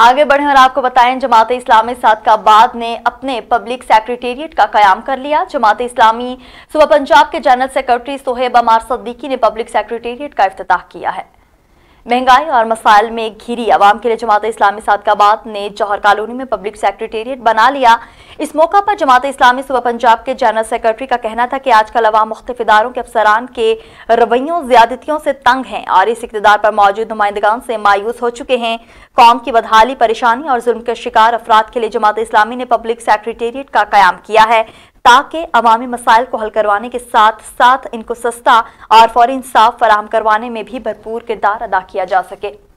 आगे बढ़े और आपको बताएं जमात इस्लामी सादकाबाद ने अपने पब्लिक सेक्रेटेरिएट का क्याम कर लिया जमात इस्लामी सुबह पंजाब के जनरल सेक्रेटरी सोहेब अमार सद्दीकी ने पब्लिक सेक्रेटेरिएट का अफ्ताह किया है महंगाई और मसाइल में घिरी आवाम के लिए जमात इस्लामी सादकाबाद ने जौहर कॉलोनी में पब्लिक सेक्रेटेरिएट बना लिया इस मौका पर जमात इस्लामी सुबह पंजाब के जनरल सेक्रेटरी का कहना था कि आजकल अवाम मुख्तफ इदारों के अफसरान के रवैयों ज्यादतियों से तंग हैं और इस इकतदार पर मौजूद नुमाइंदगान से मायूस हो चुके हैं कौम की बदहाली परेशानी और जुल्म के शिकार अफराद के लिए जमात इस्लामी ने पब्लिक सेक्रेटेरिएट का क्याम किया है ताकि अवामी मसाइल को हल करवाने के साथ साथ इनको सस्ता और फौरी इंसाफ फराहम करवाने में भी भरपूर किरदार अदा किया जा सके